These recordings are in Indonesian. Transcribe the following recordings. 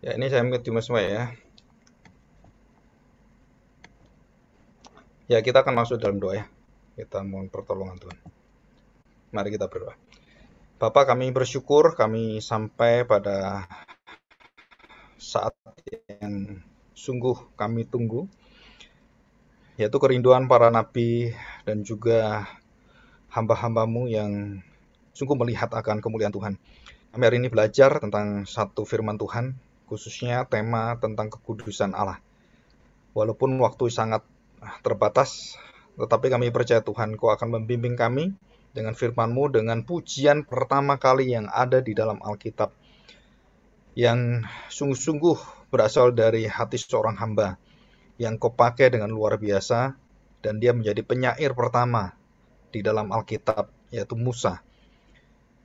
Ya, ini saya mute cuma semua ya. Ya, kita akan masuk dalam doa ya. Kita mohon pertolongan Tuhan. Mari kita berdoa. Bapak kami bersyukur kami sampai pada saat yang sungguh kami tunggu yaitu kerinduan para nabi dan juga hamba-hambamu yang sungguh melihat akan kemuliaan Tuhan. Kami hari ini belajar tentang satu firman Tuhan khususnya tema tentang kekudusan Allah. Walaupun waktu sangat ah, terbatas, tetapi kami percaya Tuhan kau akan membimbing kami dengan firman-Mu, dengan pujian pertama kali yang ada di dalam Alkitab, yang sungguh-sungguh berasal dari hati seorang hamba, yang kau pakai dengan luar biasa, dan dia menjadi penyair pertama di dalam Alkitab, yaitu Musa.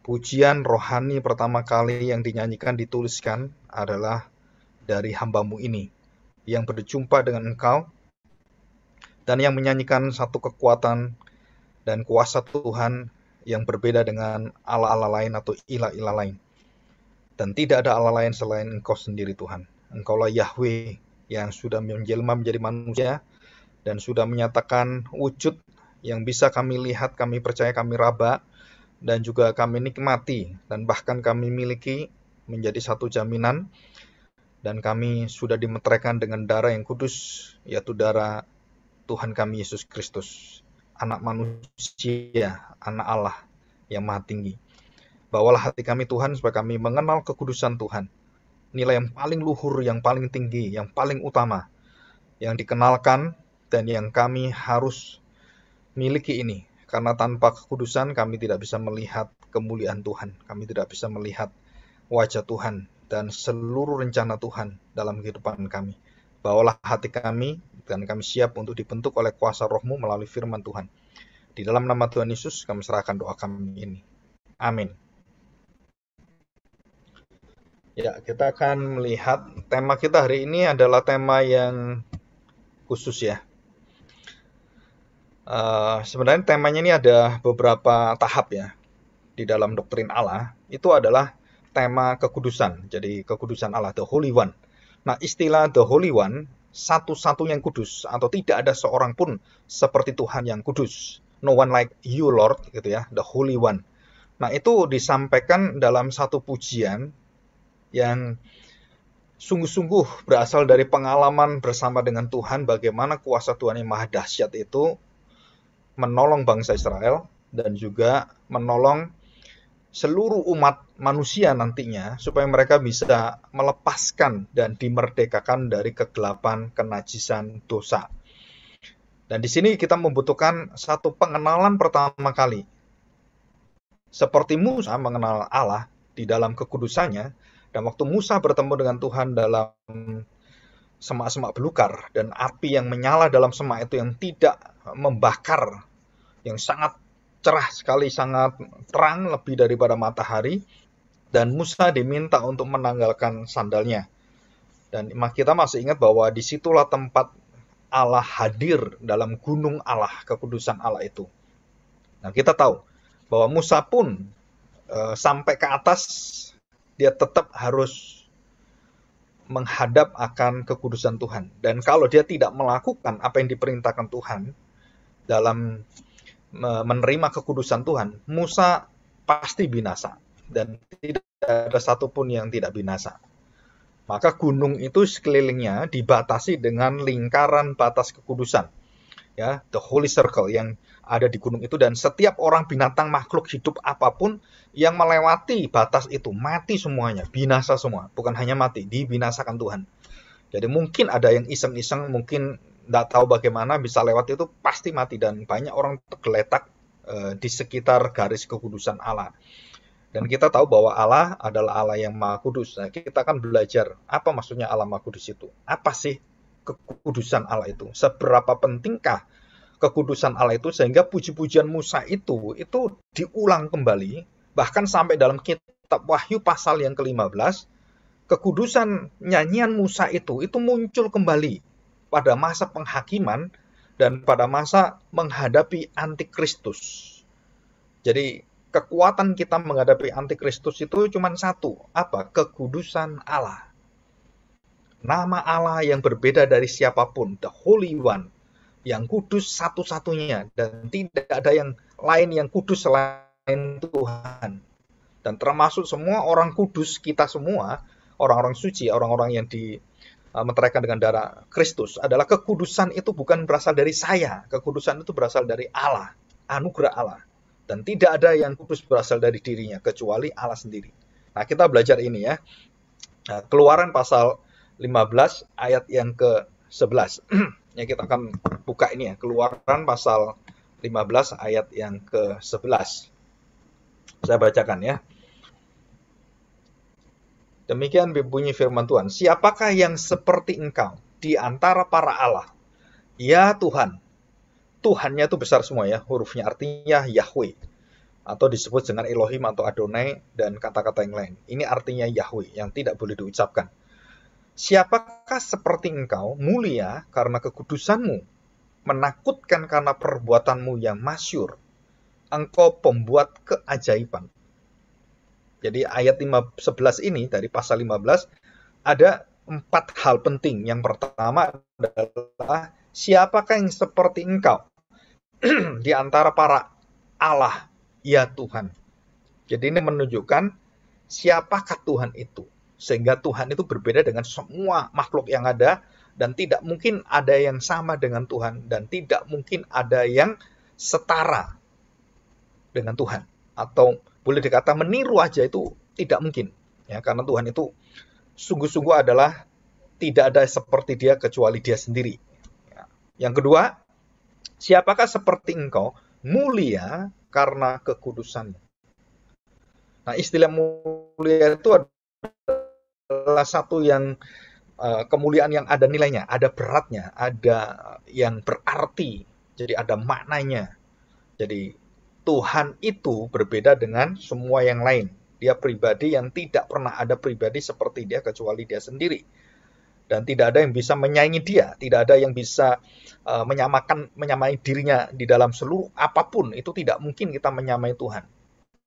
Pujian rohani pertama kali yang dinyanyikan dituliskan adalah dari hambamu ini, yang berjumpa dengan engkau, dan yang menyanyikan satu kekuatan dan kuasa Tuhan yang berbeda dengan ala-ala lain atau ilah-ilah lain. Dan tidak ada ala lain selain engkau sendiri Tuhan. Engkaulah Yahweh yang sudah menjelma menjadi manusia dan sudah menyatakan wujud yang bisa kami lihat, kami percaya, kami raba, dan juga kami nikmati dan bahkan kami miliki menjadi satu jaminan dan kami sudah dimeteraikan dengan darah yang kudus yaitu darah Tuhan kami Yesus Kristus anak manusia anak Allah yang maha tinggi bawalah hati kami Tuhan supaya kami mengenal kekudusan Tuhan nilai yang paling luhur yang paling tinggi yang paling utama yang dikenalkan dan yang kami harus miliki ini karena tanpa kekudusan kami tidak bisa melihat kemuliaan Tuhan, kami tidak bisa melihat wajah Tuhan dan seluruh rencana Tuhan dalam kehidupan kami. Bawalah hati kami dan kami siap untuk dibentuk oleh kuasa rohmu melalui firman Tuhan. Di dalam nama Tuhan Yesus kami serahkan doa kami ini. Amin. Ya, kita akan melihat tema kita hari ini adalah tema yang khusus ya. Eh, sebenarnya temanya ini ada beberapa tahap ya di dalam doktrin Allah. Itu adalah tema kekudusan. Jadi kekudusan Allah, the Holy One. Nah istilah the Holy One satu-satunya yang kudus atau tidak ada seorang pun seperti Tuhan yang kudus. No one like you Lord gitu ya, the Holy One. Nah, itu disampaikan dalam satu pujian yang sungguh-sungguh berasal dari pengalaman bersama dengan Tuhan bagaimana kuasa Tuhan yang maha dahsyat itu menolong bangsa Israel dan juga menolong seluruh umat manusia nantinya supaya mereka bisa melepaskan dan dimerdekakan dari kegelapan, kenajisan, dosa. Dan di sini kita membutuhkan satu pengenalan pertama kali. Seperti Musa mengenal Allah di dalam kekudusannya, dan waktu Musa bertemu dengan Tuhan dalam semak-semak belukar dan api yang menyala dalam semak itu yang tidak membakar yang sangat cerah sekali sangat terang lebih daripada matahari dan Musa diminta untuk menanggalkan sandalnya dan kita masih ingat bahwa disitulah tempat Allah hadir dalam gunung Allah kekudusan Allah itu nah kita tahu bahwa Musa pun e, sampai ke atas dia tetap harus menghadap akan kekudusan Tuhan. Dan kalau dia tidak melakukan apa yang diperintahkan Tuhan dalam menerima kekudusan Tuhan, Musa pasti binasa dan tidak ada satupun yang tidak binasa. Maka gunung itu sekelilingnya dibatasi dengan lingkaran batas kekudusan ya the holy circle yang ada di gunung itu dan setiap orang binatang makhluk hidup apapun yang melewati batas itu mati semuanya binasa semua bukan hanya mati dibinasakan Tuhan jadi mungkin ada yang iseng-iseng mungkin tidak tahu bagaimana bisa lewat itu pasti mati dan banyak orang tergeletak eh, di sekitar garis kekudusan Allah dan kita tahu bahwa Allah adalah Allah yang maha kudus nah, kita akan belajar apa maksudnya Allah maha kudus itu apa sih kekudusan Allah itu. Seberapa pentingkah kekudusan Allah itu sehingga puji-pujian Musa itu itu diulang kembali bahkan sampai dalam kitab Wahyu pasal yang ke-15 kekudusan nyanyian Musa itu itu muncul kembali pada masa penghakiman dan pada masa menghadapi antikristus. Jadi kekuatan kita menghadapi antikristus itu cuma satu, apa? Kekudusan Allah nama Allah yang berbeda dari siapapun, the Holy One, yang kudus satu-satunya dan tidak ada yang lain yang kudus selain Tuhan. Dan termasuk semua orang kudus kita semua, orang-orang suci, orang-orang yang di uh, meteraikan dengan darah Kristus adalah kekudusan itu bukan berasal dari saya, kekudusan itu berasal dari Allah, anugerah Allah. Dan tidak ada yang kudus berasal dari dirinya kecuali Allah sendiri. Nah, kita belajar ini ya. Nah, keluaran pasal 15 ayat yang ke-11. ya kita akan buka ini ya, Keluaran pasal 15 ayat yang ke-11. Saya bacakan ya. Demikian bunyi firman Tuhan. Siapakah yang seperti engkau di antara para Allah? Ya Tuhan. Tuhannya itu besar semua ya. Hurufnya artinya Yahweh. Atau disebut dengan Elohim atau Adonai dan kata-kata yang lain. Ini artinya Yahweh yang tidak boleh diucapkan Siapakah seperti engkau mulia karena kekudusanmu, menakutkan karena perbuatanmu yang masyur. Engkau pembuat keajaiban. Jadi ayat 11 ini dari pasal 15 ada empat hal penting. Yang pertama adalah siapakah yang seperti engkau di antara para Allah ya Tuhan. Jadi ini menunjukkan siapakah Tuhan itu sehingga Tuhan itu berbeda dengan semua makhluk yang ada dan tidak mungkin ada yang sama dengan Tuhan dan tidak mungkin ada yang setara dengan Tuhan atau boleh dikata meniru aja itu tidak mungkin ya karena Tuhan itu sungguh-sungguh adalah tidak ada seperti dia kecuali dia sendiri. Ya. Yang kedua, siapakah seperti engkau mulia karena kekudusannya? Nah, istilah mulia itu salah satu yang uh, kemuliaan yang ada nilainya, ada beratnya, ada yang berarti, jadi ada maknanya. Jadi Tuhan itu berbeda dengan semua yang lain. Dia pribadi yang tidak pernah ada pribadi seperti dia kecuali dia sendiri. Dan tidak ada yang bisa menyaingi dia, tidak ada yang bisa uh, menyamakan menyamai dirinya di dalam seluruh apapun. Itu tidak mungkin kita menyamai Tuhan.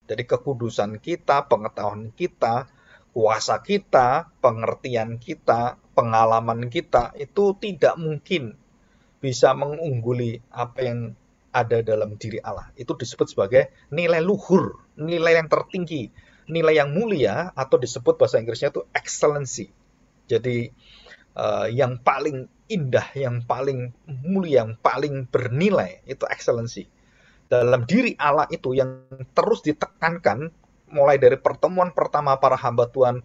Jadi kekudusan kita, pengetahuan kita, kuasa kita, pengertian kita, pengalaman kita itu tidak mungkin bisa mengungguli apa yang ada dalam diri Allah. Itu disebut sebagai nilai luhur, nilai yang tertinggi, nilai yang mulia atau disebut bahasa Inggrisnya itu excellency. Jadi uh, yang paling indah, yang paling mulia, yang paling bernilai itu excellency. Dalam diri Allah itu yang terus ditekankan mulai dari pertemuan pertama para hamba Tuhan,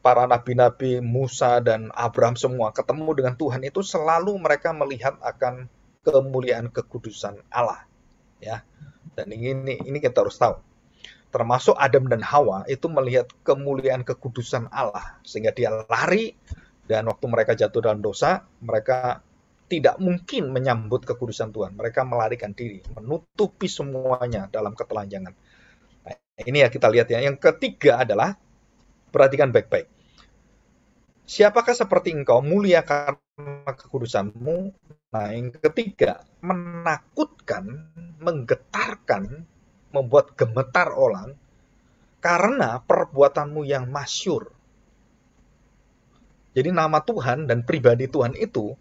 para nabi-nabi Musa dan Abraham semua ketemu dengan Tuhan itu selalu mereka melihat akan kemuliaan kekudusan Allah. Ya. Dan ini ini kita harus tahu. Termasuk Adam dan Hawa itu melihat kemuliaan kekudusan Allah sehingga dia lari dan waktu mereka jatuh dalam dosa, mereka tidak mungkin menyambut kekudusan Tuhan. Mereka melarikan diri, menutupi semuanya dalam ketelanjangan. Ini ya kita lihat ya. Yang ketiga adalah perhatikan baik-baik. Siapakah seperti engkau mulia karena kekudusanmu? Nah, yang ketiga, menakutkan, menggetarkan, membuat gemetar orang karena perbuatanmu yang masyur. Jadi nama Tuhan dan pribadi Tuhan itu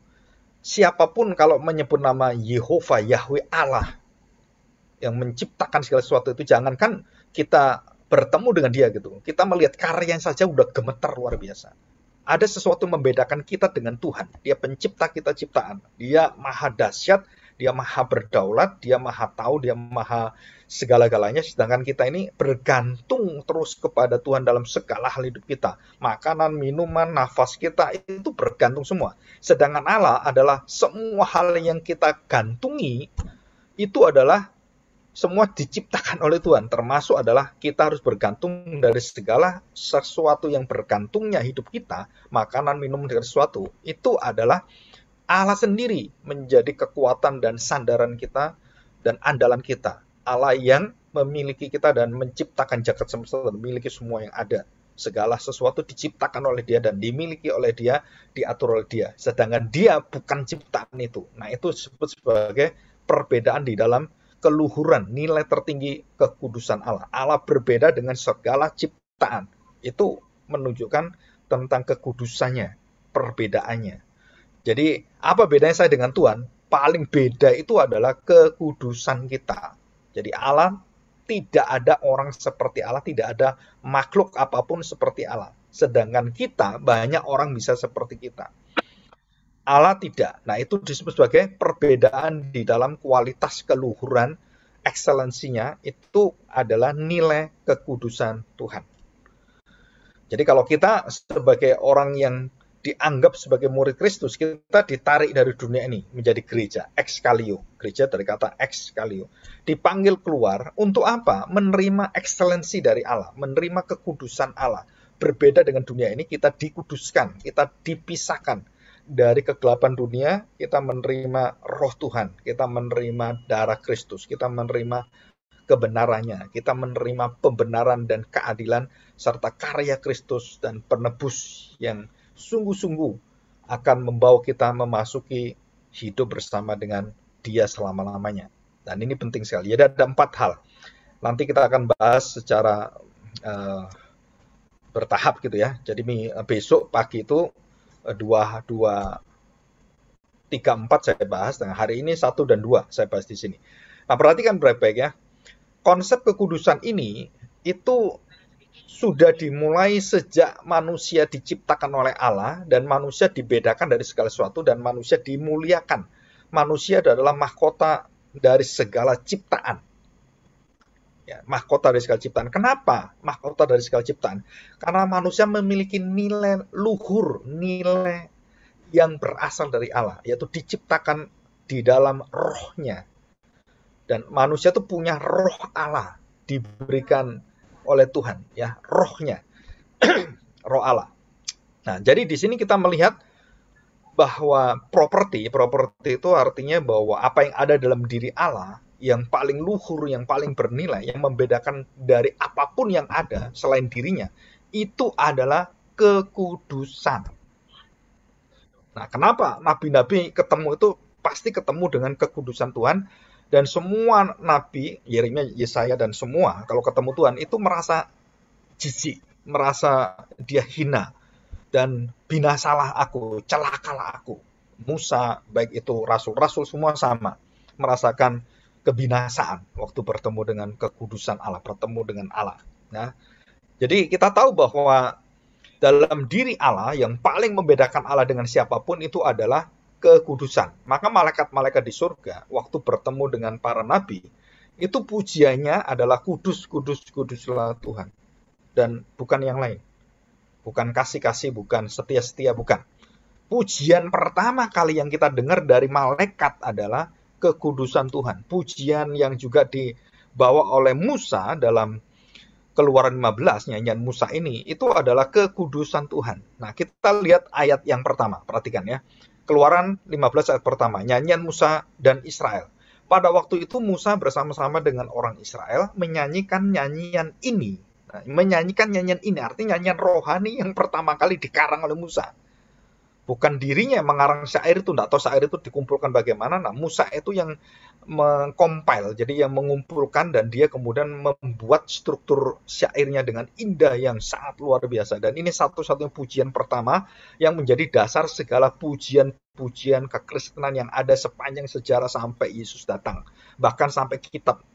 siapapun kalau menyebut nama Yehova Yahweh Allah yang menciptakan segala sesuatu itu jangankan kita bertemu dengan dia gitu. Kita melihat karya yang saja udah gemeter luar biasa. Ada sesuatu membedakan kita dengan Tuhan. Dia pencipta kita ciptaan. Dia maha dahsyat, dia maha berdaulat, dia maha tahu, dia maha segala-galanya. Sedangkan kita ini bergantung terus kepada Tuhan dalam segala hal hidup kita. Makanan, minuman, nafas kita itu bergantung semua. Sedangkan Allah adalah semua hal yang kita gantungi itu adalah semua diciptakan oleh Tuhan, termasuk adalah kita harus bergantung dari segala sesuatu yang bergantungnya hidup kita, makanan, minum, dan sesuatu. Itu adalah Allah sendiri menjadi kekuatan dan sandaran kita dan andalan kita. Allah yang memiliki kita dan menciptakan jagat semesta dan memiliki semua yang ada. Segala sesuatu diciptakan oleh dia dan dimiliki oleh dia, diatur oleh dia. Sedangkan dia bukan ciptaan itu. Nah itu disebut sebagai perbedaan di dalam keluhuran, nilai tertinggi kekudusan Allah. Allah berbeda dengan segala ciptaan. Itu menunjukkan tentang kekudusannya, perbedaannya. Jadi, apa bedanya saya dengan Tuhan? Paling beda itu adalah kekudusan kita. Jadi Allah tidak ada orang seperti Allah, tidak ada makhluk apapun seperti Allah. Sedangkan kita banyak orang bisa seperti kita. Allah tidak. Nah, itu disebut sebagai perbedaan di dalam kualitas keluhuran, ekselensinya itu adalah nilai kekudusan Tuhan. Jadi kalau kita sebagai orang yang dianggap sebagai murid Kristus, kita ditarik dari dunia ini menjadi gereja, ekskalio. Gereja dari kata ekskalio. Dipanggil keluar untuk apa? Menerima ekselensi dari Allah, menerima kekudusan Allah. Berbeda dengan dunia ini, kita dikuduskan, kita dipisahkan dari kegelapan dunia kita menerima roh Tuhan, kita menerima darah Kristus, kita menerima kebenarannya, kita menerima pembenaran dan keadilan serta karya Kristus dan penebus yang sungguh-sungguh akan membawa kita memasuki hidup bersama dengan dia selama-lamanya. Dan ini penting sekali. Ya, ada empat hal. Nanti kita akan bahas secara uh, bertahap gitu ya. Jadi eh, besok pagi itu Eh, dua dua tiga empat saya bahas dan nah, hari ini satu dan dua saya bahas di sini. Nah perhatikan baik-baik ya konsep kekudusan ini itu sudah dimulai sejak manusia diciptakan oleh Allah dan manusia dibedakan dari segala sesuatu dan manusia dimuliakan. Manusia adalah mahkota dari segala ciptaan ya, mahkota dari segala ciptaan. Kenapa mahkota dari segala ciptaan? Karena manusia memiliki nilai luhur, nilai yang berasal dari Allah, yaitu diciptakan di dalam rohnya. Dan manusia itu punya roh Allah diberikan oleh Tuhan, ya rohnya, roh Allah. Nah, jadi di sini kita melihat bahwa properti, properti itu artinya bahwa apa yang ada dalam diri Allah yang paling luhur, yang paling bernilai, yang membedakan dari apapun yang ada selain dirinya, itu adalah kekudusan. Nah, kenapa nabi-nabi ketemu itu pasti ketemu dengan kekudusan Tuhan dan semua nabi, Yeremia, Yesaya dan semua kalau ketemu Tuhan itu merasa jijik, merasa dia hina dan binasalah aku, celakalah aku. Musa, baik itu rasul-rasul semua sama merasakan kebinasaan waktu bertemu dengan kekudusan Allah, bertemu dengan Allah. Nah, jadi kita tahu bahwa dalam diri Allah yang paling membedakan Allah dengan siapapun itu adalah kekudusan. Maka malaikat-malaikat di surga waktu bertemu dengan para nabi itu pujiannya adalah kudus, kudus, kuduslah Tuhan. Dan bukan yang lain. Bukan kasih-kasih, bukan setia-setia, bukan. Pujian pertama kali yang kita dengar dari malaikat adalah kekudusan Tuhan. Pujian yang juga dibawa oleh Musa dalam keluaran 15 nyanyian Musa ini itu adalah kekudusan Tuhan. Nah, kita lihat ayat yang pertama, perhatikan ya. Keluaran 15 ayat pertama, nyanyian Musa dan Israel. Pada waktu itu Musa bersama-sama dengan orang Israel menyanyikan nyanyian ini. Nah, menyanyikan nyanyian ini artinya nyanyian rohani yang pertama kali dikarang oleh Musa bukan dirinya yang mengarang syair itu, tidak tahu syair itu dikumpulkan bagaimana. Nah, Musa itu yang mengkompil, jadi yang mengumpulkan dan dia kemudian membuat struktur syairnya dengan indah yang sangat luar biasa. Dan ini satu-satunya pujian pertama yang menjadi dasar segala pujian-pujian kekristenan yang ada sepanjang sejarah sampai Yesus datang, bahkan sampai kitab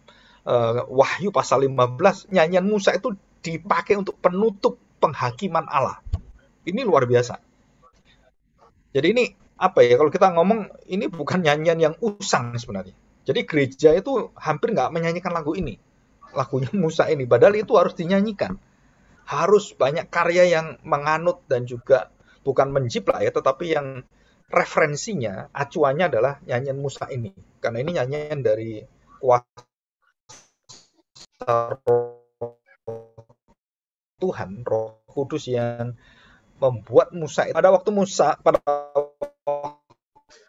uh, Wahyu pasal 15 nyanyian Musa itu dipakai untuk penutup penghakiman Allah. Ini luar biasa. Jadi ini apa ya kalau kita ngomong ini bukan nyanyian yang usang sebenarnya. Jadi gereja itu hampir nggak menyanyikan lagu ini. Lagunya Musa ini padahal itu harus dinyanyikan. Harus banyak karya yang menganut dan juga bukan menjiplak ya tetapi yang referensinya, acuannya adalah nyanyian Musa ini. Karena ini nyanyian dari kuasa Tuhan, Roh Kudus yang membuat Musa pada waktu Musa pada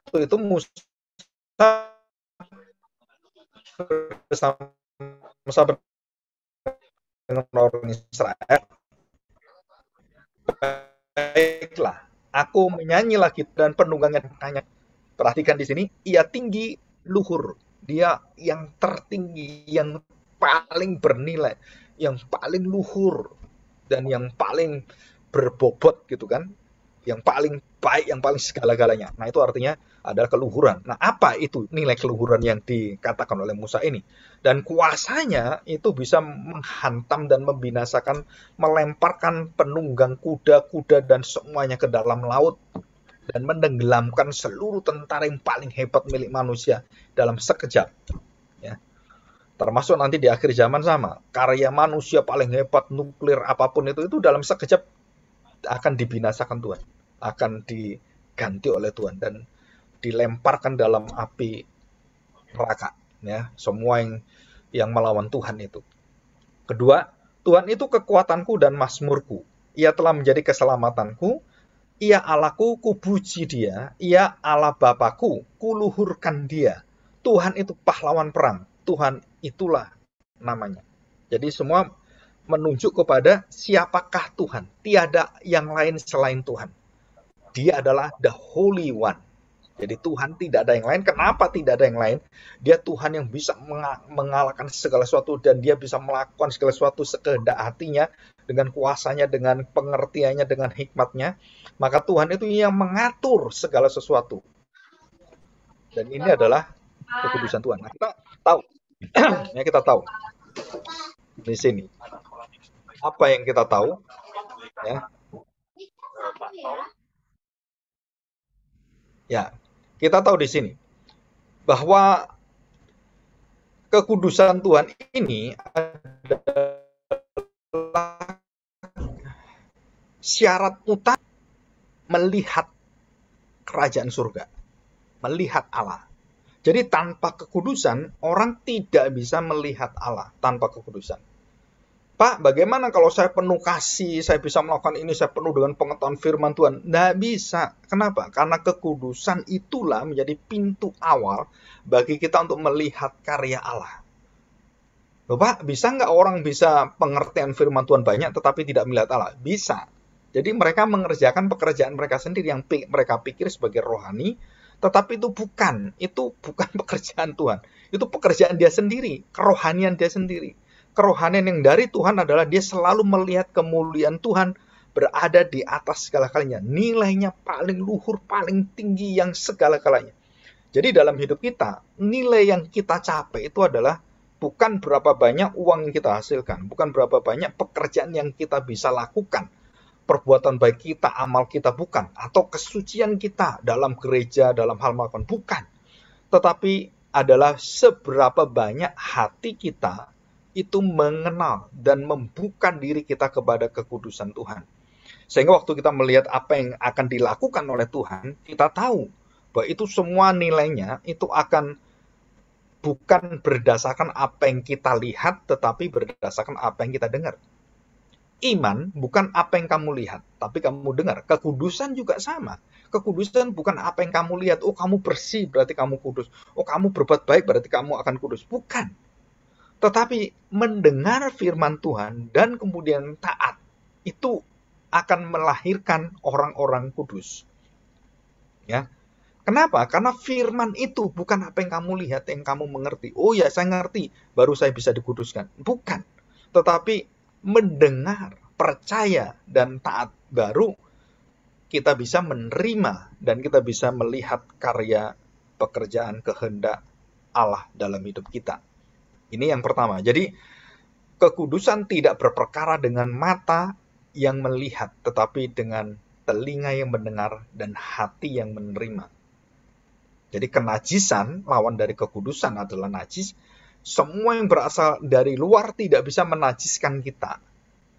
waktu itu Musa bersama Musa dengan orang Israel baiklah aku menyanyi lagi dan penunggangnya tanya perhatikan di sini ia tinggi luhur dia yang tertinggi yang paling bernilai yang paling luhur dan yang paling berbobot gitu kan yang paling baik yang paling segala-galanya nah itu artinya adalah keluhuran nah apa itu nilai keluhuran yang dikatakan oleh Musa ini dan kuasanya itu bisa menghantam dan membinasakan melemparkan penunggang kuda-kuda dan semuanya ke dalam laut dan menenggelamkan seluruh tentara yang paling hebat milik manusia dalam sekejap. Ya. Termasuk nanti di akhir zaman sama, karya manusia paling hebat nuklir apapun itu itu dalam sekejap akan dibinasakan Tuhan, akan diganti oleh Tuhan dan dilemparkan dalam api neraka ya, semua yang yang melawan Tuhan itu. Kedua, Tuhan itu kekuatanku dan masmurku. Ia telah menjadi keselamatanku. Ia Allahku, kubuji dia. Ia Allah Bapakku, kuluhurkan dia. Tuhan itu pahlawan perang. Tuhan itulah namanya. Jadi semua menunjuk kepada siapakah Tuhan. Tiada yang lain selain Tuhan. Dia adalah the Holy One. Jadi Tuhan tidak ada yang lain. Kenapa tidak ada yang lain? Dia Tuhan yang bisa mengalahkan segala sesuatu dan dia bisa melakukan segala sesuatu sekehendak hatinya dengan kuasanya, dengan pengertiannya, dengan hikmatnya. Maka Tuhan itu yang mengatur segala sesuatu. Dan ini adalah kekudusan Tuhan. Nah, kita tahu. ya kita tahu di sini apa yang kita tahu ya ya kita tahu di sini bahwa kekudusan Tuhan ini adalah syarat utama melihat kerajaan surga, melihat Allah. Jadi tanpa kekudusan orang tidak bisa melihat Allah tanpa kekudusan. Pak, bagaimana kalau saya penuh kasih, saya bisa melakukan ini, saya penuh dengan pengetahuan firman Tuhan? Tidak bisa. Kenapa? Karena kekudusan itulah menjadi pintu awal bagi kita untuk melihat karya Allah. Loh, bisa nggak orang bisa pengertian firman Tuhan banyak tetapi tidak melihat Allah? Bisa. Jadi mereka mengerjakan pekerjaan mereka sendiri yang mereka pikir sebagai rohani, tetapi itu bukan. Itu bukan pekerjaan Tuhan. Itu pekerjaan dia sendiri, kerohanian dia sendiri kerohanian yang dari Tuhan adalah dia selalu melihat kemuliaan Tuhan berada di atas segala-galanya. Nilainya paling luhur, paling tinggi yang segala kalanya. Jadi dalam hidup kita, nilai yang kita capai itu adalah bukan berapa banyak uang yang kita hasilkan, bukan berapa banyak pekerjaan yang kita bisa lakukan, perbuatan baik kita, amal kita bukan, atau kesucian kita dalam gereja, dalam hal makan bukan, tetapi adalah seberapa banyak hati kita itu mengenal dan membuka diri kita kepada kekudusan Tuhan. Sehingga waktu kita melihat apa yang akan dilakukan oleh Tuhan, kita tahu bahwa itu semua nilainya itu akan bukan berdasarkan apa yang kita lihat, tetapi berdasarkan apa yang kita dengar. Iman bukan apa yang kamu lihat, tapi kamu dengar. Kekudusan juga sama. Kekudusan bukan apa yang kamu lihat. Oh, kamu bersih berarti kamu kudus. Oh, kamu berbuat baik berarti kamu akan kudus. Bukan tetapi mendengar firman Tuhan dan kemudian taat itu akan melahirkan orang-orang kudus. Ya. Kenapa? Karena firman itu bukan apa yang kamu lihat, yang kamu mengerti. Oh ya, saya ngerti, baru saya bisa dikuduskan. Bukan. Tetapi mendengar, percaya, dan taat baru kita bisa menerima dan kita bisa melihat karya pekerjaan kehendak Allah dalam hidup kita. Ini yang pertama. Jadi kekudusan tidak berperkara dengan mata yang melihat, tetapi dengan telinga yang mendengar dan hati yang menerima. Jadi kenajisan lawan dari kekudusan adalah najis. Semua yang berasal dari luar tidak bisa menajiskan kita.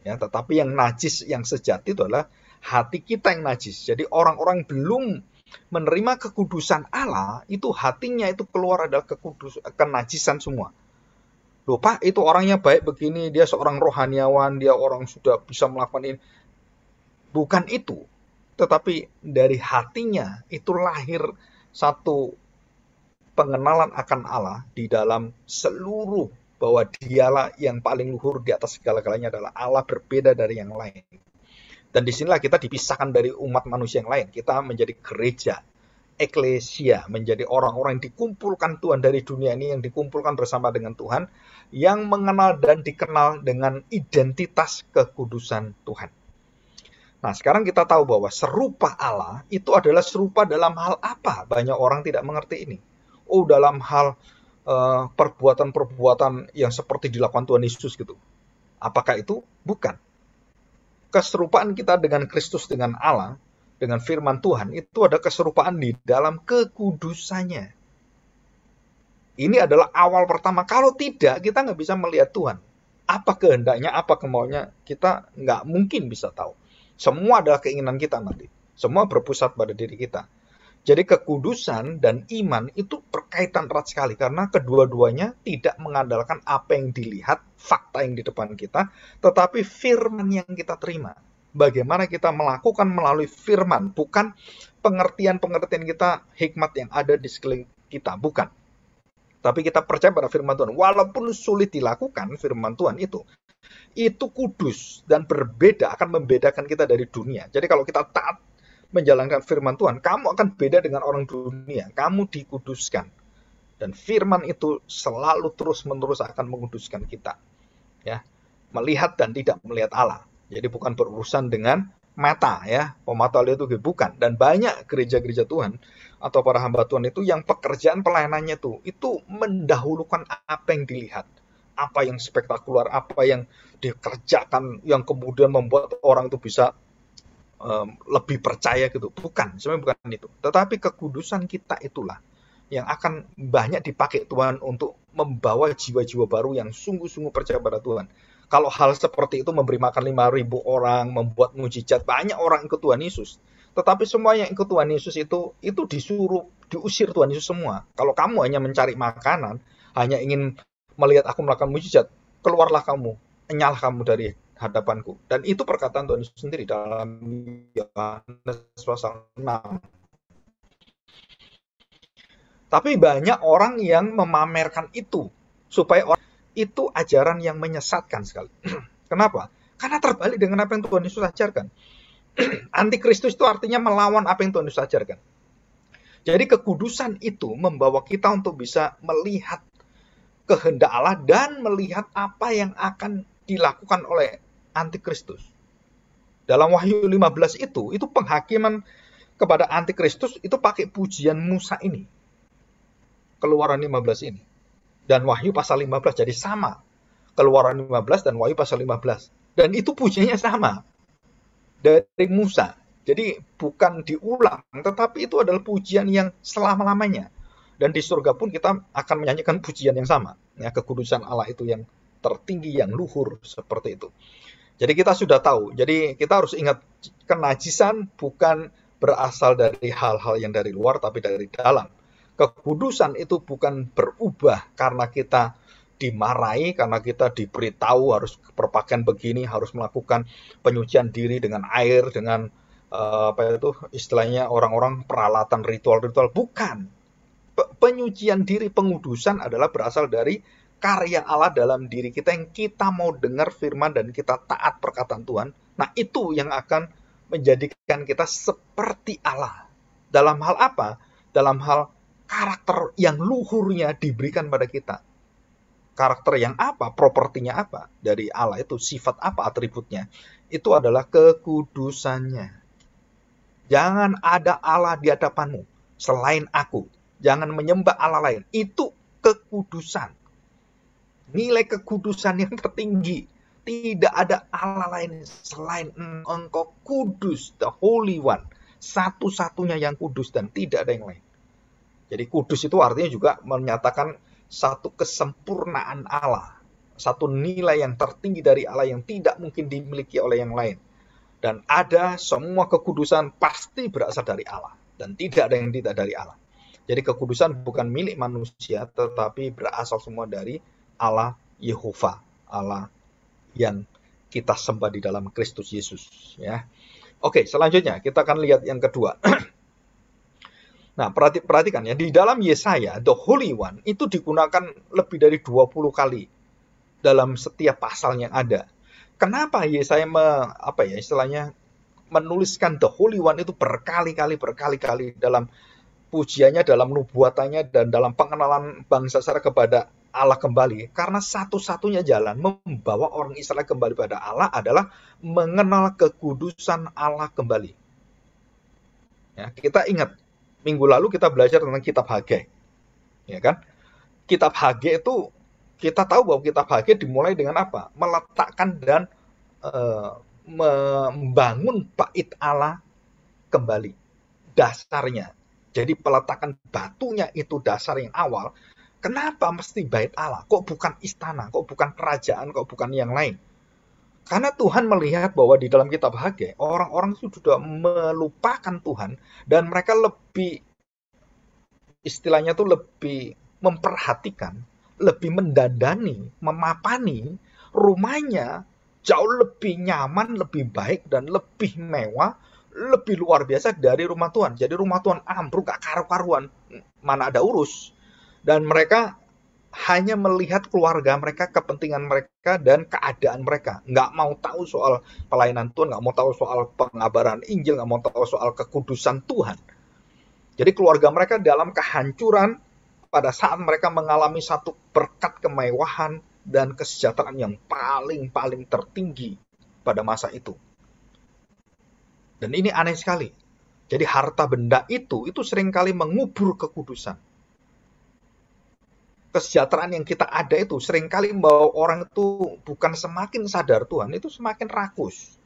Ya, tetapi yang najis yang sejati itu adalah hati kita yang najis. Jadi orang-orang belum menerima kekudusan Allah itu hatinya itu keluar adalah kekudus kenajisan semua loh pak itu orangnya baik begini dia seorang rohaniawan dia orang sudah bisa melakukan ini bukan itu tetapi dari hatinya itu lahir satu pengenalan akan Allah di dalam seluruh bahwa dialah yang paling luhur di atas segala-galanya adalah Allah berbeda dari yang lain. Dan disinilah kita dipisahkan dari umat manusia yang lain. Kita menjadi gereja eklesia, menjadi orang-orang yang dikumpulkan Tuhan dari dunia ini, yang dikumpulkan bersama dengan Tuhan, yang mengenal dan dikenal dengan identitas kekudusan Tuhan. Nah, sekarang kita tahu bahwa serupa Allah itu adalah serupa dalam hal apa? Banyak orang tidak mengerti ini. Oh, dalam hal eh, perbuatan-perbuatan uh, yang seperti dilakukan Tuhan Yesus gitu. Apakah itu? Bukan. Keserupaan kita dengan Kristus dengan Allah dengan firman Tuhan itu ada keserupaan di dalam kekudusannya. Ini adalah awal pertama. Kalau tidak, kita nggak bisa melihat Tuhan. Apa kehendaknya, apa kemauannya, kita nggak mungkin bisa tahu. Semua adalah keinginan kita nanti. Semua berpusat pada diri kita. Jadi kekudusan dan iman itu berkaitan erat sekali karena kedua-duanya tidak mengandalkan apa yang dilihat, fakta yang di depan kita, tetapi firman yang kita terima bagaimana kita melakukan melalui firman, bukan pengertian-pengertian kita hikmat yang ada di sekeliling kita, bukan. Tapi kita percaya pada firman Tuhan, walaupun sulit dilakukan firman Tuhan itu, itu kudus dan berbeda akan membedakan kita dari dunia. Jadi kalau kita taat menjalankan firman Tuhan, kamu akan beda dengan orang dunia. Kamu dikuduskan. Dan firman itu selalu terus-menerus akan menguduskan kita. Ya, melihat dan tidak melihat Allah jadi bukan berurusan dengan mata ya, pemata itu bukan. Dan banyak gereja-gereja Tuhan atau para hamba Tuhan itu yang pekerjaan pelayanannya itu itu mendahulukan apa yang dilihat, apa yang spektakuler, apa yang dikerjakan yang kemudian membuat orang itu bisa um, lebih percaya gitu. Bukan, sebenarnya bukan itu. Tetapi kekudusan kita itulah yang akan banyak dipakai Tuhan untuk membawa jiwa-jiwa baru yang sungguh-sungguh percaya pada Tuhan kalau hal seperti itu memberi makan 5000 orang, membuat mujizat, banyak orang ikut Tuhan Yesus. Tetapi semua yang ikut Tuhan Yesus itu itu disuruh diusir Tuhan Yesus semua. Kalau kamu hanya mencari makanan, hanya ingin melihat aku melakukan mujizat, keluarlah kamu, enyalah kamu dari hadapanku. Dan itu perkataan Tuhan Yesus sendiri dalam Yohanes pasal 6. Tapi banyak orang yang memamerkan itu supaya orang itu ajaran yang menyesatkan sekali. Kenapa? Karena terbalik dengan apa yang Tuhan Yesus ajarkan. Antikristus itu artinya melawan apa yang Tuhan Yesus ajarkan. Jadi kekudusan itu membawa kita untuk bisa melihat kehendak Allah dan melihat apa yang akan dilakukan oleh antikristus. Dalam Wahyu 15 itu, itu penghakiman kepada antikristus itu pakai pujian Musa ini. Keluaran 15 ini dan Wahyu pasal 15 jadi sama. Keluaran 15 dan Wahyu pasal 15. Dan itu pujinya sama dari Musa. Jadi bukan diulang, tetapi itu adalah pujian yang selama-lamanya. Dan di surga pun kita akan menyanyikan pujian yang sama. Ya, kekudusan Allah itu yang tertinggi, yang luhur, seperti itu. Jadi kita sudah tahu. Jadi kita harus ingat kenajisan bukan berasal dari hal-hal yang dari luar, tapi dari dalam. Kekudusan itu bukan berubah karena kita dimarahi karena kita diberitahu harus perpakaian begini, harus melakukan penyucian diri dengan air, dengan eh, apa itu istilahnya orang-orang peralatan ritual-ritual bukan. penyucian diri pengudusan adalah berasal dari karya Allah dalam diri kita yang kita mau dengar firman dan kita taat perkataan Tuhan. Nah, itu yang akan menjadikan kita seperti Allah. Dalam hal apa? Dalam hal karakter yang luhurnya diberikan pada kita. Karakter yang apa, propertinya apa dari Allah itu, sifat apa, atributnya. Itu adalah kekudusannya. Jangan ada Allah di hadapanmu selain aku. Jangan menyembah Allah lain. Itu kekudusan. Nilai kekudusan yang tertinggi. Tidak ada Allah lain selain engkau kudus, the Holy One. Satu-satunya yang kudus dan tidak ada yang lain. Jadi kudus itu artinya juga menyatakan satu kesempurnaan Allah, satu nilai yang tertinggi dari Allah yang tidak mungkin dimiliki oleh yang lain. Dan ada semua kekudusan pasti berasal dari Allah dan tidak ada yang tidak dari Allah. Jadi kekudusan bukan milik manusia tetapi berasal semua dari Allah Yehova, Allah yang kita sembah di dalam Kristus Yesus ya. Oke, selanjutnya kita akan lihat yang kedua. Nah, perhati, perhatikan ya, di dalam Yesaya, the Holy One itu digunakan lebih dari 20 kali dalam setiap pasal yang ada. Kenapa Yesaya me, apa ya istilahnya menuliskan the Holy One itu berkali-kali berkali-kali dalam pujiannya, dalam nubuatannya dan dalam pengenalan bangsa secara kepada Allah kembali. Karena satu-satunya jalan membawa orang Israel kembali pada Allah adalah mengenal kekudusan Allah kembali. Ya, kita ingat minggu lalu kita belajar tentang kitab Hagai. Ya kan? Kitab Hagai itu kita tahu bahwa kitab Hagai dimulai dengan apa? Meletakkan dan uh, membangun bait Allah kembali dasarnya. Jadi peletakan batunya itu dasar yang awal. Kenapa mesti bait Allah? Kok bukan istana? Kok bukan kerajaan? Kok bukan yang lain? Karena Tuhan melihat bahwa di dalam kitab Hagai, orang-orang itu sudah melupakan Tuhan dan mereka lebih istilahnya tuh lebih memperhatikan, lebih mendandani, memapani rumahnya jauh lebih nyaman, lebih baik dan lebih mewah, lebih luar biasa dari rumah Tuhan. Jadi rumah Tuhan ambruk gak karu-karuan, mana ada urus. Dan mereka hanya melihat keluarga mereka, kepentingan mereka mereka dan keadaan mereka. Nggak mau tahu soal pelayanan Tuhan, nggak mau tahu soal pengabaran Injil, nggak mau tahu soal kekudusan Tuhan. Jadi keluarga mereka dalam kehancuran pada saat mereka mengalami satu berkat kemewahan dan kesejahteraan yang paling-paling tertinggi pada masa itu. Dan ini aneh sekali. Jadi harta benda itu, itu seringkali mengubur kekudusan kesejahteraan yang kita ada itu seringkali membawa orang itu bukan semakin sadar Tuhan itu semakin rakus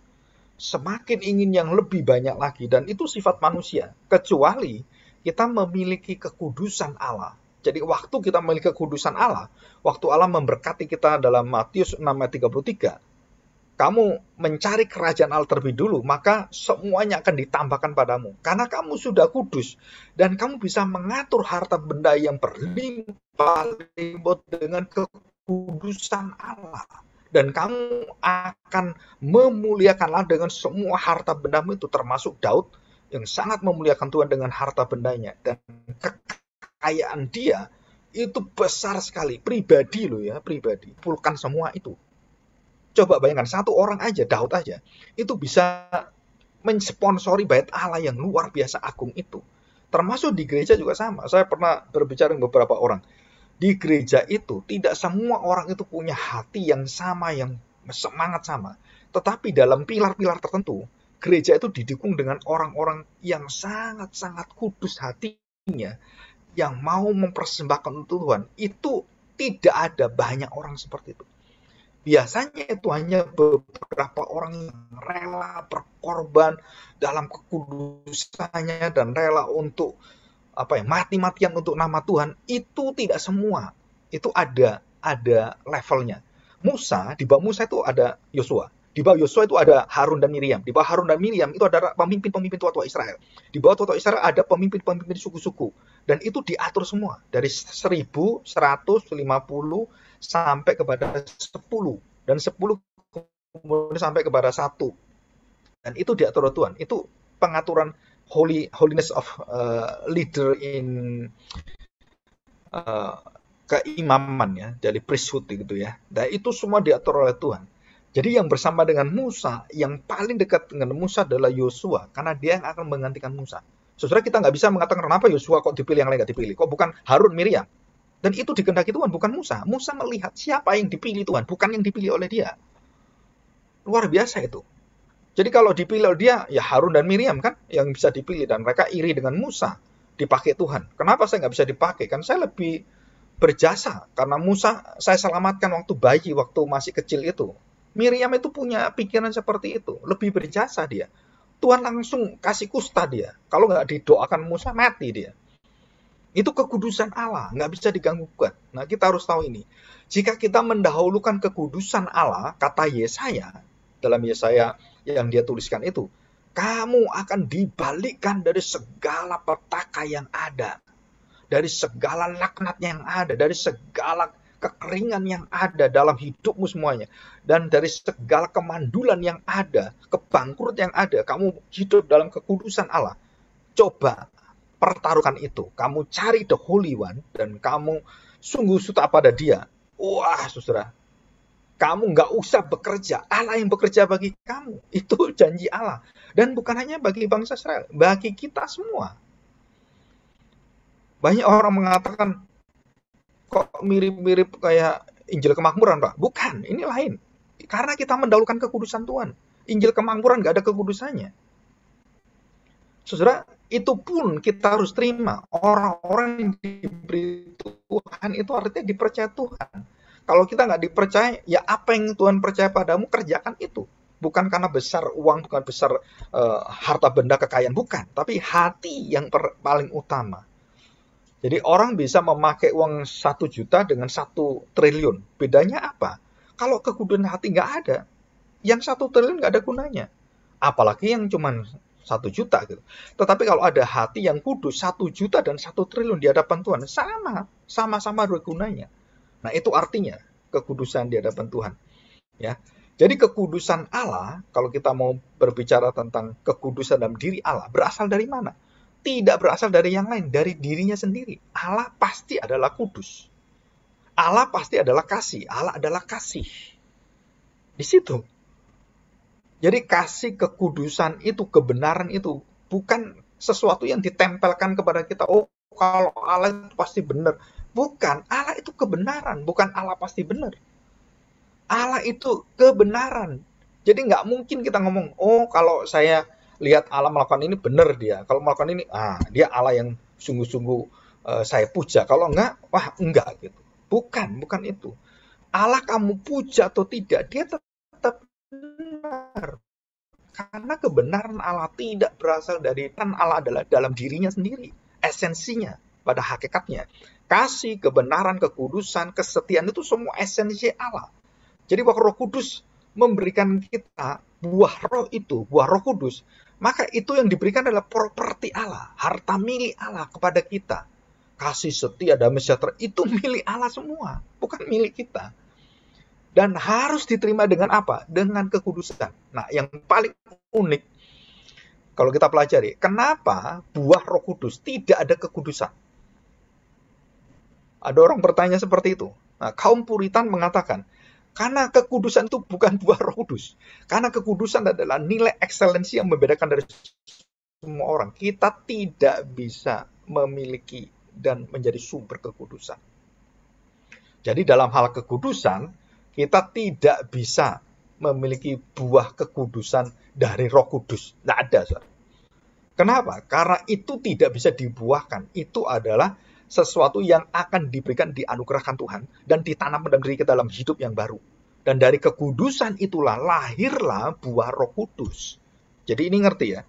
semakin ingin yang lebih banyak lagi dan itu sifat manusia kecuali kita memiliki kekudusan Allah jadi waktu kita memiliki kekudusan Allah waktu Allah memberkati kita dalam Matius 6 ayat 33 kamu mencari kerajaan Allah terlebih dulu, maka semuanya akan ditambahkan padamu. Karena kamu sudah kudus dan kamu bisa mengatur harta benda yang berlimpah-limpah dengan kekudusan Allah. Dan kamu akan memuliakan Allah dengan semua harta benda itu termasuk Daud yang sangat memuliakan Tuhan dengan harta bendanya dan kekayaan dia itu besar sekali pribadi loh ya pribadi pulkan semua itu Coba bayangkan satu orang aja, Daud aja, itu bisa mensponsori bait Allah yang luar biasa agung itu. Termasuk di gereja juga sama. Saya pernah berbicara dengan beberapa orang. Di gereja itu tidak semua orang itu punya hati yang sama, yang semangat sama. Tetapi dalam pilar-pilar tertentu, gereja itu didukung dengan orang-orang yang sangat-sangat kudus hatinya, yang mau mempersembahkan untuk Tuhan. Itu tidak ada banyak orang seperti itu. Biasanya itu hanya beberapa orang yang rela berkorban dalam kekudusannya dan rela untuk apa ya mati-matian untuk nama Tuhan. Itu tidak semua. Itu ada ada levelnya. Musa di bawah Musa itu ada Yosua. Di bawah Yosua itu ada Harun dan Miriam. Di bawah Harun dan Miriam itu ada pemimpin-pemimpin tua-tua Israel. Di bawah tua-tua Israel ada pemimpin-pemimpin suku-suku dan itu diatur semua dari 1150 sampai kepada 10 dan 10 kemudian sampai kepada 1 dan itu diatur oleh Tuhan itu pengaturan holy holiness of uh, leader in uh, keimaman ya dari priesthood gitu ya dan itu semua diatur oleh Tuhan jadi yang bersama dengan Musa yang paling dekat dengan Musa adalah Yosua karena dia yang akan menggantikan Musa Sesudah kita nggak bisa mengatakan kenapa Yosua kok dipilih yang lain nggak dipilih, kok bukan Harun Miriam. Dan itu dikendaki Tuhan, bukan Musa. Musa melihat siapa yang dipilih Tuhan, bukan yang dipilih oleh dia. Luar biasa itu. Jadi kalau dipilih oleh dia, ya Harun dan Miriam kan yang bisa dipilih. Dan mereka iri dengan Musa, dipakai Tuhan. Kenapa saya nggak bisa dipakai? Kan saya lebih berjasa. Karena Musa saya selamatkan waktu bayi, waktu masih kecil itu. Miriam itu punya pikiran seperti itu. Lebih berjasa dia. Tuhan langsung kasih kusta dia. Kalau nggak didoakan Musa mati dia. Itu kekudusan Allah, nggak bisa diganggu gugat. Nah kita harus tahu ini. Jika kita mendahulukan kekudusan Allah, kata Yesaya dalam Yesaya yang dia tuliskan itu, kamu akan dibalikkan dari segala petaka yang ada, dari segala laknat yang ada, dari segala kekeringan yang ada dalam hidupmu semuanya dan dari segala kemandulan yang ada, kebangkrut yang ada, kamu hidup dalam kekudusan Allah. Coba pertaruhkan itu. Kamu cari the Holy One dan kamu sungguh suta pada Dia. Wah, saudara, kamu nggak usah bekerja. Allah yang bekerja bagi kamu. Itu janji Allah. Dan bukan hanya bagi bangsa Israel, bagi kita semua. Banyak orang mengatakan, mirip-mirip kayak Injil kemakmuran, Pak. Bukan, ini lain. Karena kita mendahulukan kekudusan Tuhan. Injil kemakmuran nggak ada kekudusannya. Saudara, itu pun kita harus terima. Orang-orang yang diberi Tuhan itu artinya dipercaya Tuhan. Kalau kita nggak dipercaya, ya apa yang Tuhan percaya padamu, kerjakan itu. Bukan karena besar uang, bukan besar uh, harta benda kekayaan, bukan. Tapi hati yang paling utama. Jadi orang bisa memakai uang satu juta dengan satu triliun. Bedanya apa? Kalau kekudusan hati nggak ada, yang satu triliun nggak ada gunanya. Apalagi yang cuma satu juta gitu. Tetapi kalau ada hati yang kudus satu juta dan satu triliun di hadapan Tuhan sama, sama-sama ada gunanya. Nah itu artinya kekudusan di hadapan Tuhan. Ya, jadi kekudusan Allah kalau kita mau berbicara tentang kekudusan dalam diri Allah berasal dari mana? tidak berasal dari yang lain, dari dirinya sendiri. Allah pasti adalah kudus. Allah pasti adalah kasih. Allah adalah kasih. Di situ. Jadi kasih kekudusan itu, kebenaran itu bukan sesuatu yang ditempelkan kepada kita. Oh, kalau Allah itu pasti benar. Bukan, Allah itu kebenaran, bukan Allah pasti benar. Allah itu kebenaran. Jadi nggak mungkin kita ngomong, oh kalau saya lihat Allah melakukan ini benar dia. Kalau melakukan ini, ah dia Allah yang sungguh-sungguh uh, saya puja. Kalau enggak, wah enggak gitu. Bukan, bukan itu. Allah kamu puja atau tidak, dia tetap benar. Karena kebenaran Allah tidak berasal dari tan Allah adalah dalam dirinya sendiri, esensinya pada hakikatnya. Kasih, kebenaran, kekudusan, kesetiaan itu semua esensi Allah. Jadi waktu Roh Kudus memberikan kita buah roh itu, buah roh kudus, maka itu yang diberikan adalah properti Allah, harta milik Allah kepada kita. Kasih setia, dan sejahtera itu milik Allah semua, bukan milik kita. Dan harus diterima dengan apa? Dengan kekudusan. Nah, yang paling unik kalau kita pelajari, kenapa buah Roh Kudus tidak ada kekudusan? Ada orang bertanya seperti itu. Nah, kaum Puritan mengatakan, karena kekudusan itu bukan buah roh kudus. Karena kekudusan adalah nilai ekselensi yang membedakan dari semua orang. Kita tidak bisa memiliki dan menjadi sumber kekudusan. Jadi dalam hal kekudusan, kita tidak bisa memiliki buah kekudusan dari roh kudus. Tidak ada. Kenapa? Karena itu tidak bisa dibuahkan. Itu adalah sesuatu yang akan diberikan dianugerahkan Tuhan dan ditanam dalam diri ke dalam hidup yang baru. Dan dari kekudusan itulah lahirlah buah Roh Kudus. Jadi ini ngerti ya.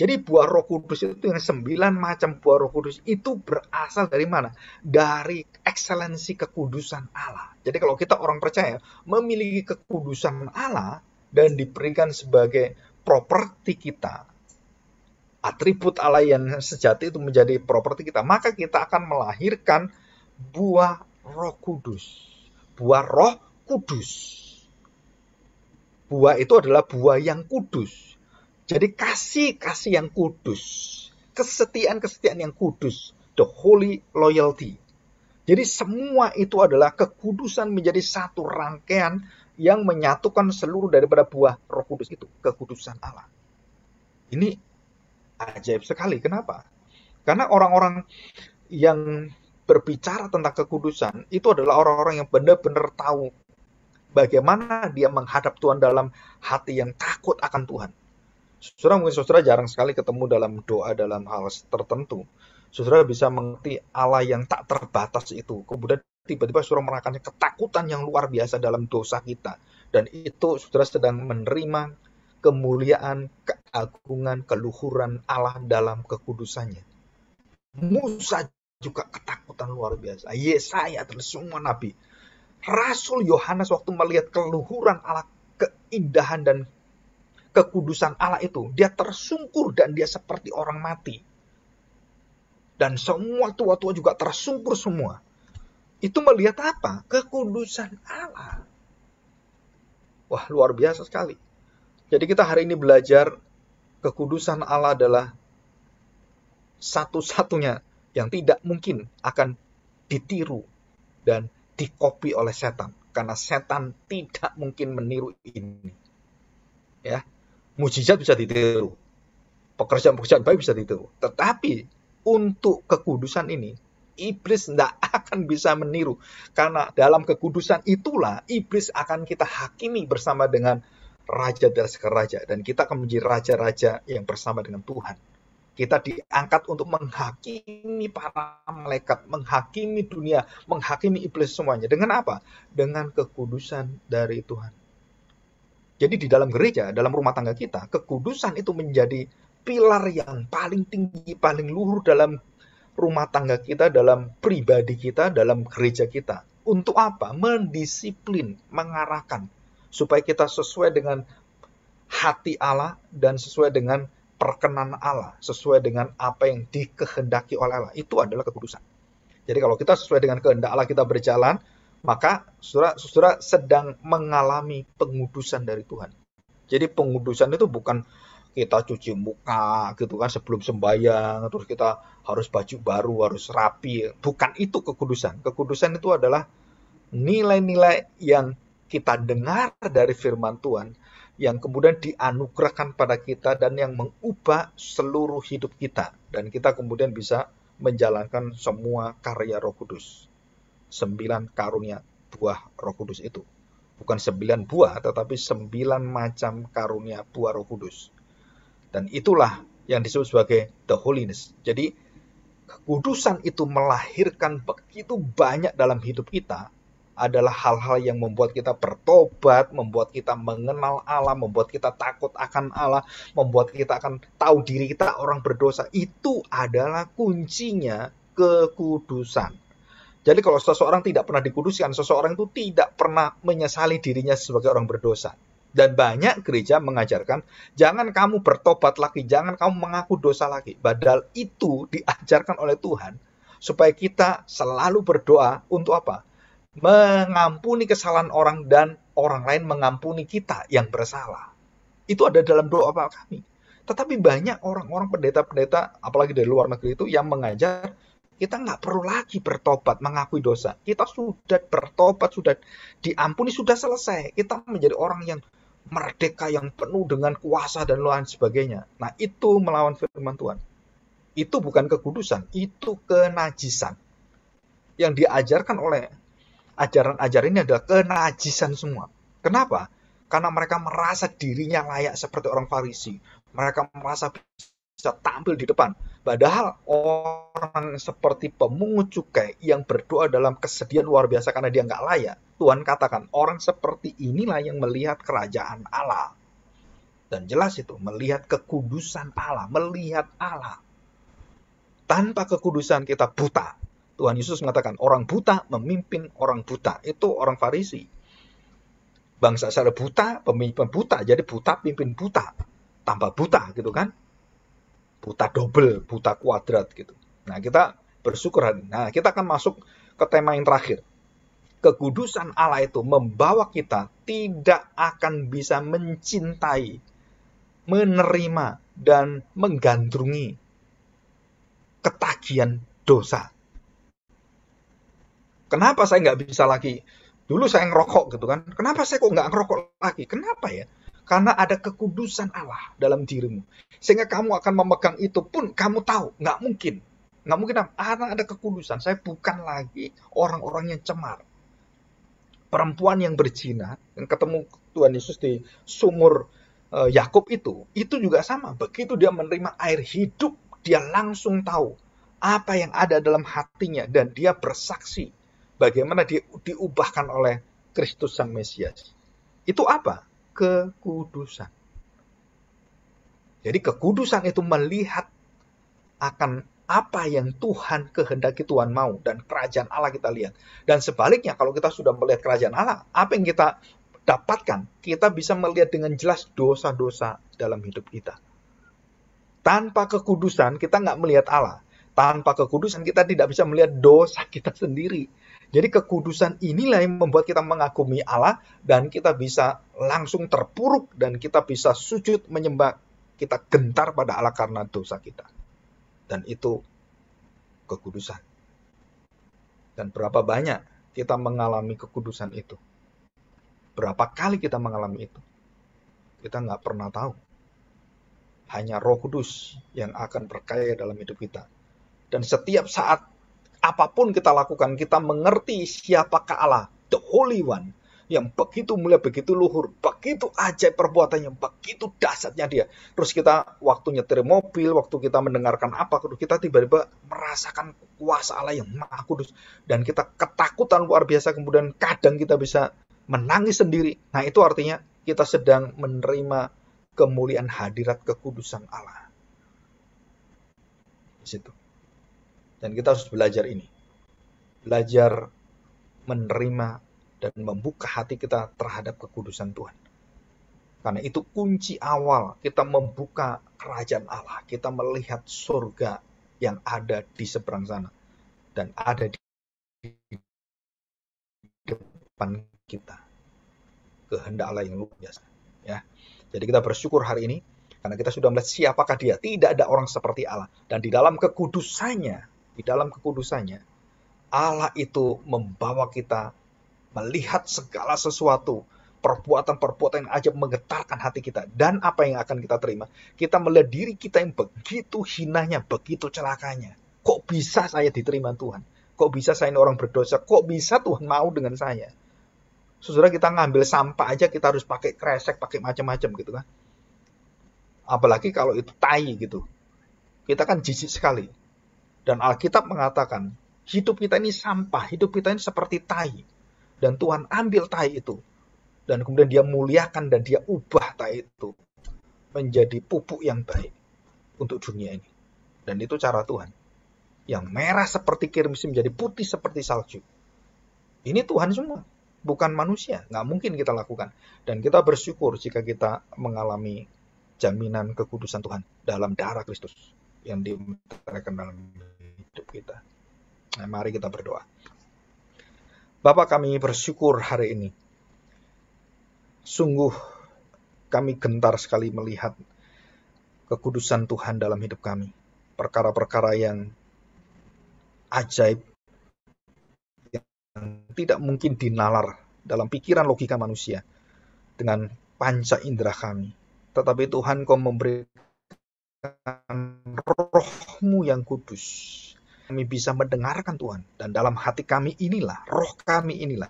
Jadi buah Roh Kudus itu yang sembilan macam buah Roh Kudus itu berasal dari mana? Dari ekselensi kekudusan Allah. Jadi kalau kita orang percaya memiliki kekudusan Allah dan diberikan sebagai properti kita, atribut Allah yang sejati itu menjadi properti kita, maka kita akan melahirkan buah Roh Kudus. Buah Roh Kudus. Buah itu adalah buah yang kudus. Jadi kasih-kasih yang kudus. Kesetiaan-kesetiaan yang kudus. The holy loyalty. Jadi semua itu adalah kekudusan menjadi satu rangkaian yang menyatukan seluruh daripada buah roh kudus itu. Kekudusan Allah. Ini ajaib sekali. Kenapa? Karena orang-orang yang berbicara tentang kekudusan itu adalah orang-orang yang benar-benar tahu bagaimana dia menghadap Tuhan dalam hati yang takut akan Tuhan. Saudara mungkin saudara jarang sekali ketemu dalam doa dalam hal tertentu. Saudara bisa mengerti Allah yang tak terbatas itu. Kemudian tiba-tiba saudara merasakan ketakutan yang luar biasa dalam dosa kita. Dan itu saudara sedang menerima kemuliaan, keagungan, keluhuran Allah dalam kekudusannya. Musa juga ketakutan luar biasa. Yesaya dan semua nabi. Rasul Yohanes waktu melihat keluhuran Allah, keindahan dan kekudusan Allah itu, dia tersungkur dan dia seperti orang mati. Dan semua tua-tua juga tersungkur semua. Itu melihat apa? Kekudusan Allah. Wah, luar biasa sekali. Jadi kita hari ini belajar kekudusan Allah adalah satu-satunya yang tidak mungkin akan ditiru dan dikopi oleh setan karena setan tidak mungkin meniru ini. Ya. Mujizat bisa ditiru. Pekerjaan-pekerjaan baik bisa ditiru. Tetapi untuk kekudusan ini iblis tidak akan bisa meniru karena dalam kekudusan itulah iblis akan kita hakimi bersama dengan raja dari segala raja dan kita akan menjadi raja-raja yang bersama dengan Tuhan. Kita diangkat untuk menghakimi para malaikat, menghakimi dunia, menghakimi iblis semuanya. Dengan apa? Dengan kekudusan dari Tuhan. Jadi di dalam gereja, dalam rumah tangga kita, kekudusan itu menjadi pilar yang paling tinggi, paling luhur dalam rumah tangga kita, dalam pribadi kita, dalam gereja kita. Untuk apa? Mendisiplin, mengarahkan, supaya kita sesuai dengan hati Allah dan sesuai dengan perkenan Allah, sesuai dengan apa yang dikehendaki oleh Allah. Itu adalah kekudusan. Jadi kalau kita sesuai dengan kehendak Allah kita berjalan, maka saudara, saudara sedang mengalami pengudusan dari Tuhan. Jadi pengudusan itu bukan kita cuci muka gitu kan sebelum sembahyang terus kita harus baju baru harus rapi bukan itu kekudusan kekudusan itu adalah nilai-nilai yang kita dengar dari firman Tuhan yang kemudian dianugerahkan pada kita dan yang mengubah seluruh hidup kita dan kita kemudian bisa menjalankan semua karya Roh Kudus. Sembilan karunia buah Roh Kudus itu. Bukan sembilan buah, tetapi sembilan macam karunia buah Roh Kudus. Dan itulah yang disebut sebagai the holiness. Jadi kekudusan itu melahirkan begitu banyak dalam hidup kita adalah hal-hal yang membuat kita bertobat, membuat kita mengenal Allah, membuat kita takut akan Allah, membuat kita akan tahu diri kita orang berdosa. Itu adalah kuncinya kekudusan. Jadi kalau seseorang tidak pernah dikuduskan, seseorang itu tidak pernah menyesali dirinya sebagai orang berdosa. Dan banyak gereja mengajarkan, jangan kamu bertobat lagi, jangan kamu mengaku dosa lagi. Padahal itu diajarkan oleh Tuhan supaya kita selalu berdoa untuk apa? mengampuni kesalahan orang dan orang lain mengampuni kita yang bersalah. Itu ada dalam doa kami. Tetapi banyak orang-orang pendeta-pendeta, apalagi dari luar negeri itu, yang mengajar kita nggak perlu lagi bertobat, mengakui dosa. Kita sudah bertobat, sudah diampuni, sudah selesai. Kita menjadi orang yang merdeka, yang penuh dengan kuasa dan lain sebagainya. Nah, itu melawan firman Tuhan. Itu bukan kekudusan, itu kenajisan. Yang diajarkan oleh ajaran-ajaran ini adalah kenajisan semua. Kenapa? Karena mereka merasa dirinya layak seperti orang Farisi. Mereka merasa bisa tampil di depan. Padahal orang seperti pemungut cukai yang berdoa dalam kesedihan luar biasa karena dia nggak layak. Tuhan katakan, orang seperti inilah yang melihat kerajaan Allah. Dan jelas itu, melihat kekudusan Allah, melihat Allah. Tanpa kekudusan kita buta. Tuhan Yesus mengatakan orang buta memimpin orang buta. Itu orang Farisi. Bangsa secara buta, pemimpin buta. Jadi buta pimpin buta. Tambah buta gitu kan. Buta double, buta kuadrat gitu. Nah kita bersyukur hari ini. Nah kita akan masuk ke tema yang terakhir. Kekudusan Allah itu membawa kita tidak akan bisa mencintai, menerima, dan menggandrungi ketagihan dosa Kenapa saya nggak bisa lagi? Dulu saya ngerokok gitu kan. Kenapa saya kok nggak ngerokok lagi? Kenapa ya? Karena ada kekudusan Allah dalam dirimu. Sehingga kamu akan memegang itu pun kamu tahu. Nggak mungkin. Nggak mungkin. Karena ada kekudusan. Saya bukan lagi orang-orang yang cemar. Perempuan yang berzina. Yang ketemu Tuhan Yesus di sumur eh, Yakub itu. Itu juga sama. Begitu dia menerima air hidup. Dia langsung tahu apa yang ada dalam hatinya. Dan dia bersaksi bagaimana di, diubahkan oleh Kristus Sang Mesias. Itu apa? Kekudusan. Jadi kekudusan itu melihat akan apa yang Tuhan kehendaki Tuhan mau dan kerajaan Allah kita lihat. Dan sebaliknya kalau kita sudah melihat kerajaan Allah, apa yang kita dapatkan? Kita bisa melihat dengan jelas dosa-dosa dalam hidup kita. Tanpa kekudusan kita nggak melihat Allah. Tanpa kekudusan kita tidak bisa melihat dosa kita sendiri jadi kekudusan inilah yang membuat kita mengagumi Allah dan kita bisa langsung terpuruk dan kita bisa sujud menyembah, kita gentar pada Allah karena dosa kita. Dan itu kekudusan. Dan berapa banyak kita mengalami kekudusan itu? Berapa kali kita mengalami itu? Kita nggak pernah tahu. Hanya roh kudus yang akan berkaya dalam hidup kita. Dan setiap saat apapun kita lakukan, kita mengerti siapakah Allah, the Holy One, yang begitu mulia, begitu luhur, begitu ajaib perbuatannya, begitu dasarnya dia. Terus kita waktu nyetir mobil, waktu kita mendengarkan apa, kita tiba-tiba merasakan kuasa Allah yang maha kudus. Dan kita ketakutan luar biasa, kemudian kadang kita bisa menangis sendiri. Nah itu artinya kita sedang menerima kemuliaan hadirat kekudusan Allah. Di situ. Dan kita harus belajar ini. Belajar menerima dan membuka hati kita terhadap kekudusan Tuhan. Karena itu kunci awal kita membuka kerajaan Allah. Kita melihat surga yang ada di seberang sana. Dan ada di depan kita. Kehendak Allah yang luar biasa. Ya. Jadi kita bersyukur hari ini karena kita sudah melihat siapakah dia. Tidak ada orang seperti Allah. Dan di dalam kekudusannya di dalam kekudusannya, Allah itu membawa kita melihat segala sesuatu, perbuatan-perbuatan yang aja menggetarkan hati kita. Dan apa yang akan kita terima? Kita melihat diri kita yang begitu hinanya, begitu celakanya. Kok bisa saya diterima Tuhan? Kok bisa saya ini orang berdosa? Kok bisa Tuhan mau dengan saya? Saudara kita ngambil sampah aja kita harus pakai kresek, pakai macam-macam gitu kan. Apalagi kalau itu tai gitu. Kita kan jijik sekali. Dan Alkitab mengatakan, hidup kita ini sampah, hidup kita ini seperti tai. Dan Tuhan ambil tai itu. Dan kemudian dia muliakan dan dia ubah tai itu menjadi pupuk yang baik untuk dunia ini. Dan itu cara Tuhan. Yang merah seperti kirmisi menjadi putih seperti salju. Ini Tuhan semua, bukan manusia. Nggak mungkin kita lakukan. Dan kita bersyukur jika kita mengalami jaminan kekudusan Tuhan dalam darah Kristus yang dimeterkan dalam hidup kita. Nah, mari kita berdoa. Bapak kami bersyukur hari ini. Sungguh kami gentar sekali melihat kekudusan Tuhan dalam hidup kami. Perkara-perkara yang ajaib yang tidak mungkin dinalar dalam pikiran logika manusia dengan panca indera kami. Tetapi Tuhan kau memberikan rohmu yang kudus kami bisa mendengarkan Tuhan. Dan dalam hati kami inilah, roh kami inilah,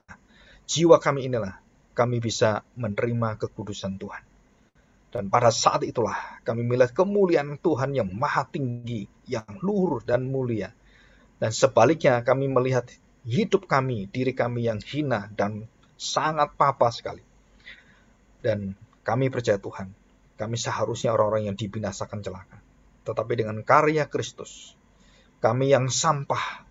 jiwa kami inilah, kami bisa menerima kekudusan Tuhan. Dan pada saat itulah kami melihat kemuliaan Tuhan yang maha tinggi, yang luhur dan mulia. Dan sebaliknya kami melihat hidup kami, diri kami yang hina dan sangat papa sekali. Dan kami percaya Tuhan, kami seharusnya orang-orang yang dibinasakan celaka. Tetapi dengan karya Kristus, kami yang sampah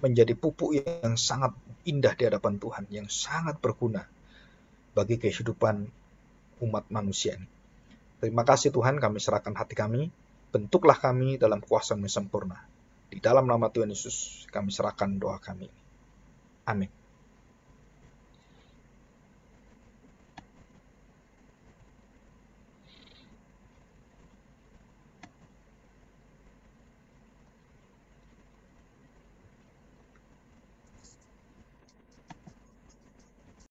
menjadi pupuk yang sangat indah di hadapan Tuhan, yang sangat berguna bagi kehidupan umat manusia Terima kasih Tuhan, kami serahkan hati kami, bentuklah kami dalam kuasa yang sempurna. Di dalam nama Tuhan Yesus, kami serahkan doa kami. Amin.